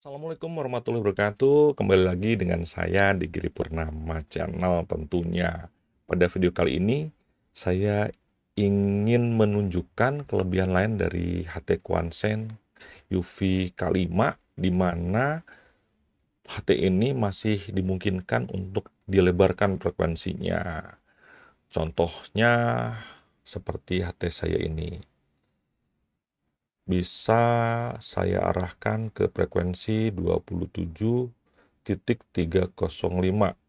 Assalamualaikum warahmatullahi wabarakatuh. Kembali lagi dengan saya di Giri Purnama Channel tentunya. Pada video kali ini saya ingin menunjukkan kelebihan lain dari HT Quansen UV K5 di mana HT ini masih dimungkinkan untuk dilebarkan frekuensinya. Contohnya seperti HT saya ini bisa saya arahkan ke frekuensi 27.305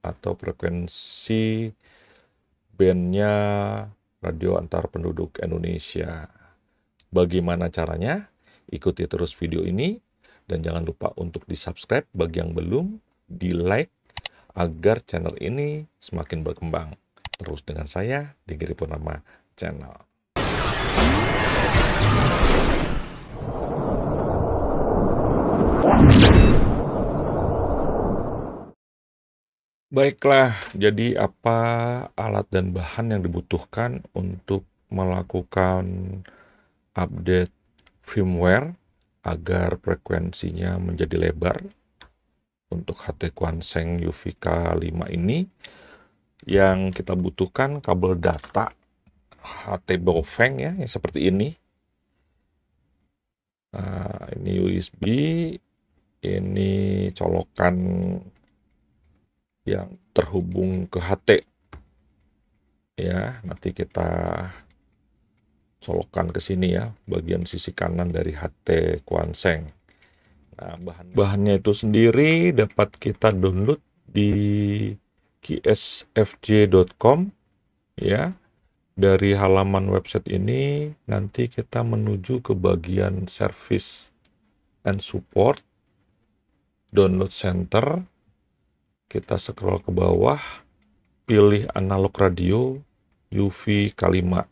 atau frekuensi bandnya Radio Antar Penduduk Indonesia. Bagaimana caranya? Ikuti terus video ini dan jangan lupa untuk di subscribe bagi yang belum, di like agar channel ini semakin berkembang. Terus dengan saya, di Giri Purnama Channel. Baiklah, jadi apa alat dan bahan yang dibutuhkan untuk melakukan update firmware agar frekuensinya menjadi lebar? Untuk HT Quanseng UVK 5 ini yang kita butuhkan kabel data HT Bofeng ya, yang seperti ini. Nah, ini USB, ini colokan yang terhubung ke HT ya nanti kita colokan ke sini ya bagian sisi kanan dari HT Kuanseng nah bahan bahannya itu sendiri dapat kita download di ksfj.com ya dari halaman website ini nanti kita menuju ke bagian service and support download center kita scroll ke bawah, pilih analog radio UV Kalima.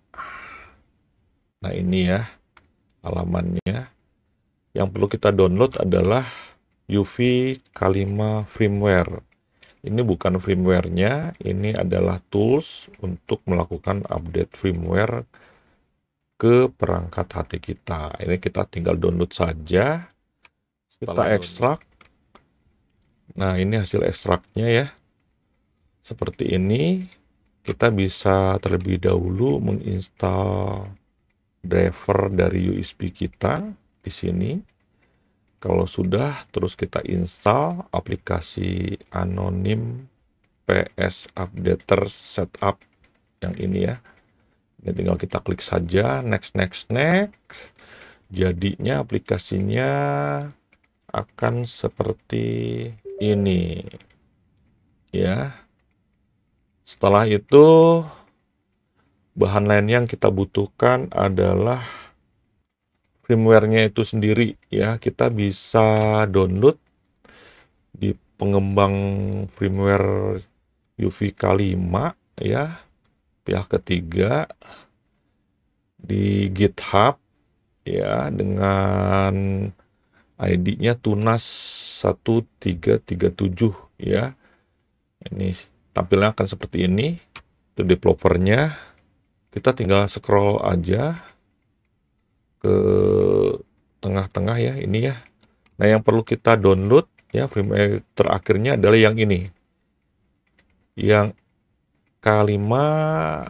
Nah ini ya halamannya. Yang perlu kita download adalah UV Kalima firmware. Ini bukan firmware-nya, ini adalah tools untuk melakukan update firmware ke perangkat hati kita. Ini kita tinggal download saja, kita ekstrak, Nah, ini hasil ekstraknya ya. Seperti ini, kita bisa terlebih dahulu menginstal driver dari USB kita di sini. Kalau sudah, terus kita install aplikasi anonim PS Updater Setup yang ini ya. Ini tinggal kita klik saja, next, next, next. Jadinya aplikasinya akan seperti ini ya setelah itu bahan lain yang kita butuhkan adalah firmware-nya itu sendiri ya kita bisa download di pengembang firmware UV K5 ya pihak ketiga di GitHub ya dengan ID-nya tunas 1337 ya. Ini tampilnya akan seperti ini. Itu developernya. Kita tinggal scroll aja ke tengah-tengah ya ini ya. Nah, yang perlu kita download ya firmware terakhirnya adalah yang ini. Yang K5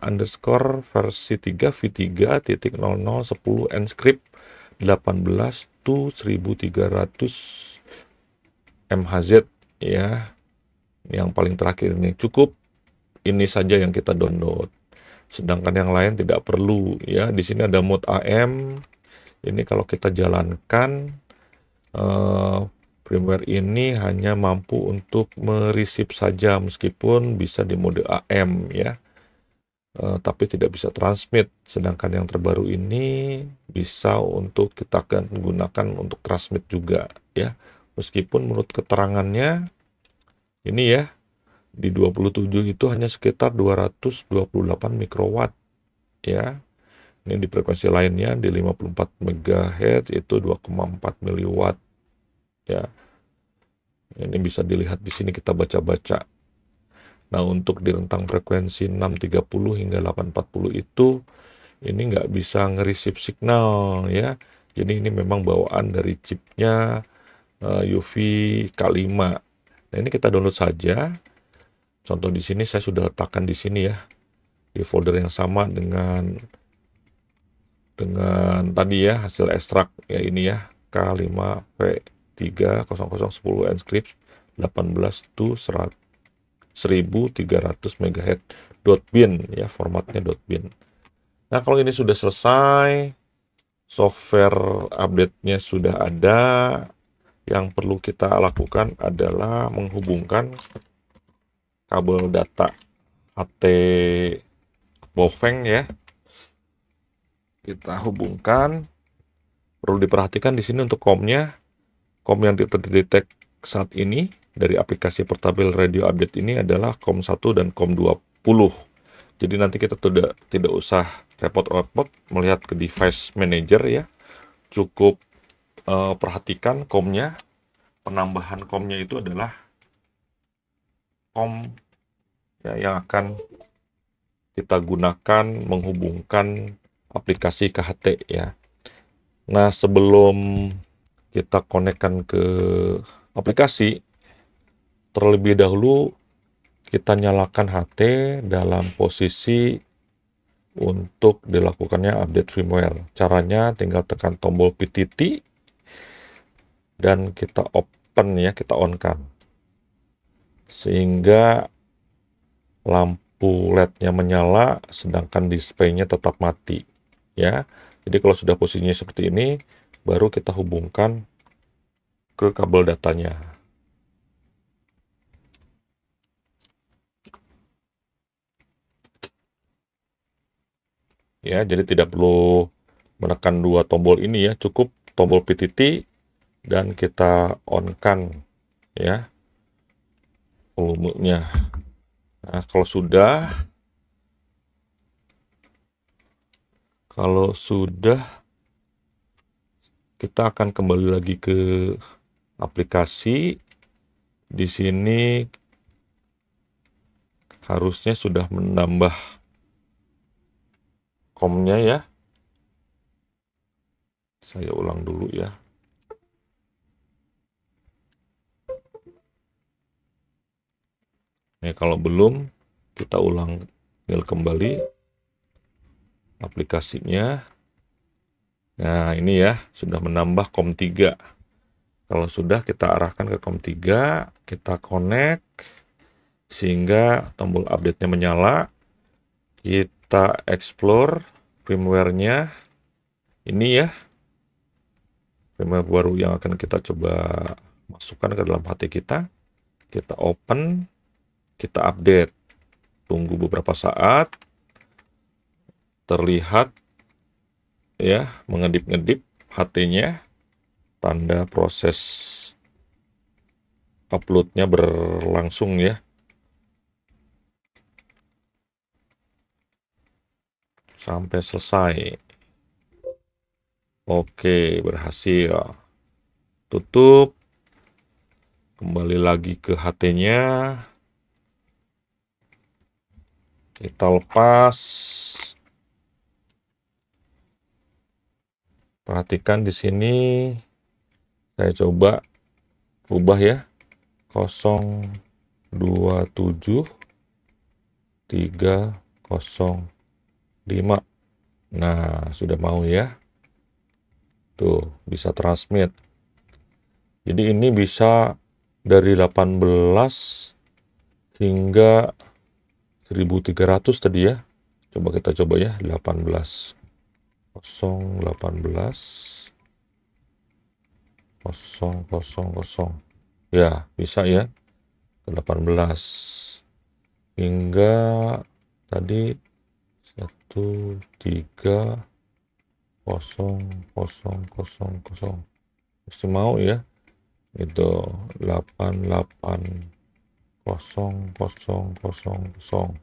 underscore versi 3 V3 titik 0010 script 18 1300 MHz ya yang paling terakhir ini cukup ini saja yang kita download sedangkan yang lain tidak perlu ya di sini ada mode AM ini kalau kita jalankan uh, firmware ini hanya mampu untuk merisip saja meskipun bisa di mode AM ya Eh, tapi tidak bisa transmit. Sedangkan yang terbaru ini bisa untuk kita kan gunakan untuk transmit juga ya. Meskipun menurut keterangannya ini ya di 27 itu hanya sekitar 228 mikrowatt ya. Ini di frekuensi lainnya di 54 MHz itu 2,4 miliwatt ya. Ini bisa dilihat di sini kita baca-baca Nah untuk di rentang frekuensi 630 hingga 840 itu ini nggak bisa ngerisip signal ya. Jadi ini memang bawaan dari chipnya uh, eh, UV K5. Nah ini kita download saja. Contoh di sini saya sudah letakkan di sini ya di folder yang sama dengan dengan tadi ya hasil ekstrak ya ini ya K5P 3 0010 n 18 to 100 1300 MHz dot .bin ya formatnya dot .bin. Nah, kalau ini sudah selesai, software update-nya sudah ada. Yang perlu kita lakukan adalah menghubungkan kabel data HT Bofeng ya. Kita hubungkan. Perlu diperhatikan di sini untuk komnya, kom yang terdetek saat ini dari aplikasi portable radio update ini adalah COM1 dan COM20. Jadi nanti kita tidak tidak usah repot-repot melihat ke device manager ya. Cukup uh, perhatikan COM-nya. Penambahan COM-nya itu adalah COM ya, yang akan kita gunakan menghubungkan aplikasi KHT ya. Nah, sebelum kita konekkan ke aplikasi, terlebih dahulu kita nyalakan HT dalam posisi untuk dilakukannya update firmware. Caranya tinggal tekan tombol PTT dan kita open ya, kita on kan. Sehingga lampu LED-nya menyala sedangkan display-nya tetap mati ya. Jadi kalau sudah posisinya seperti ini baru kita hubungkan ke kabel datanya. ya jadi tidak perlu menekan dua tombol ini ya cukup tombol PTT dan kita on kan ya volumenya nah kalau sudah kalau sudah kita akan kembali lagi ke aplikasi di sini harusnya sudah menambah komnya ya saya ulang dulu ya Nah, kalau belum, kita ulang nil kembali aplikasinya. Nah, ini ya, sudah menambah kom 3 Kalau sudah, kita arahkan ke kom 3 kita connect, sehingga tombol update-nya menyala. Kita kita explore firmware-nya ini ya firmware baru yang akan kita coba masukkan ke dalam hati kita kita open kita update tunggu beberapa saat terlihat ya mengedip-ngedip hatinya, tanda proses uploadnya berlangsung ya sampai selesai. Oke, berhasil. Tutup. Kembali lagi ke HT-nya. Kita lepas. Perhatikan di sini saya coba ubah ya. 027 5. Nah, sudah mau ya. Tuh, bisa transmit. Jadi ini bisa dari 18 hingga 1300 tadi ya. Coba kita coba ya, 18. 018 000 ya bisa ya 18 hingga tadi satu tiga kosong kosong kosong kosong pasti mau ya itu delapan delapan kosong kosong kosong kosong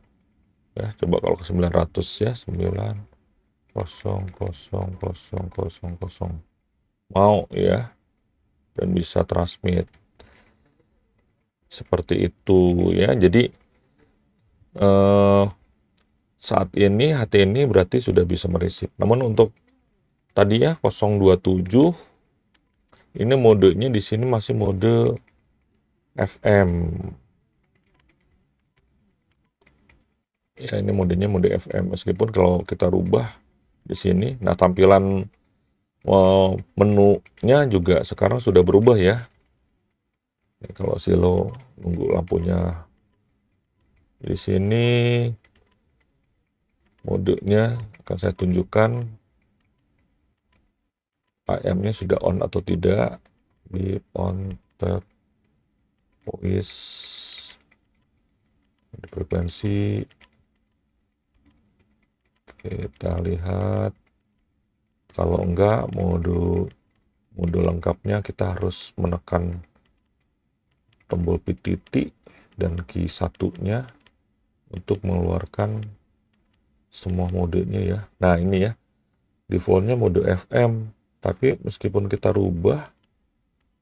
ya coba kalau ke sembilan ratus ya sembilan kosong kosong kosong kosong kosong mau ya dan bisa transmit seperti itu ya jadi eh, uh, saat ini hati ini berarti sudah bisa merisip. Namun untuk tadi ya 027 ini modenya di sini masih mode FM. Ya ini modenya mode FM meskipun kalau kita rubah di sini nah tampilan wow, eh, menunya juga sekarang sudah berubah ya. ya kalau silo nunggu lampunya di sini modenya akan saya tunjukkan AM-nya sudah on atau tidak di kontak voice di frekuensi kita lihat kalau enggak mode mode lengkapnya kita harus menekan tombol P titik dan key satunya untuk mengeluarkan semua modenya ya. Nah ini ya, defaultnya mode FM, tapi meskipun kita rubah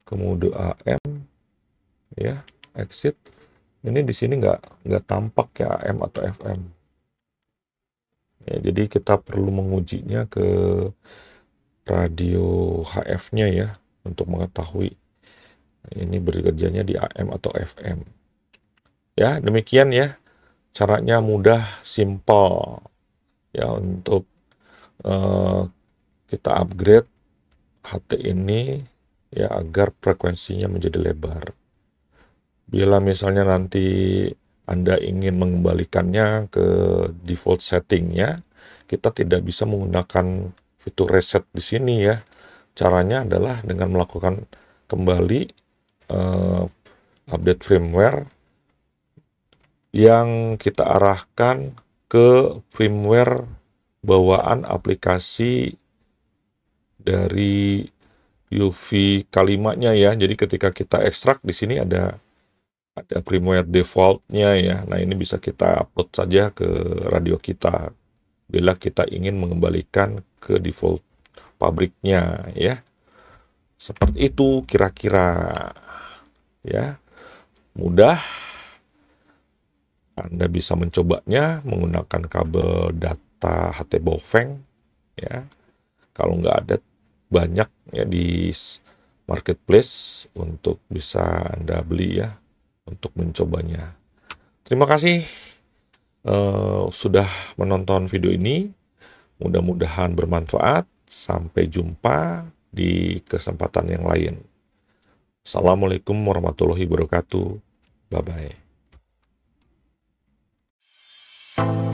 ke mode AM, ya exit, ini di sini nggak nggak tampak ya AM atau FM. Ya, jadi kita perlu mengujinya ke radio HF-nya ya untuk mengetahui ini bekerjanya di AM atau FM. Ya, demikian ya. Caranya mudah, simple ya untuk uh, kita upgrade HT ini ya agar frekuensinya menjadi lebar. Bila misalnya nanti Anda ingin mengembalikannya ke default settingnya, kita tidak bisa menggunakan fitur reset di sini ya. Caranya adalah dengan melakukan kembali uh, update firmware yang kita arahkan ke firmware bawaan aplikasi dari UV kalimatnya ya. Jadi ketika kita ekstrak di sini ada ada firmware defaultnya ya. Nah ini bisa kita upload saja ke radio kita bila kita ingin mengembalikan ke default pabriknya ya. Seperti itu kira-kira ya. Mudah anda bisa mencobanya menggunakan kabel data HT Bofeng ya. Kalau nggak ada banyak ya di marketplace untuk bisa Anda beli ya untuk mencobanya. Terima kasih uh, sudah menonton video ini. Mudah-mudahan bermanfaat. Sampai jumpa di kesempatan yang lain. Assalamualaikum warahmatullahi wabarakatuh. Bye bye. Thank you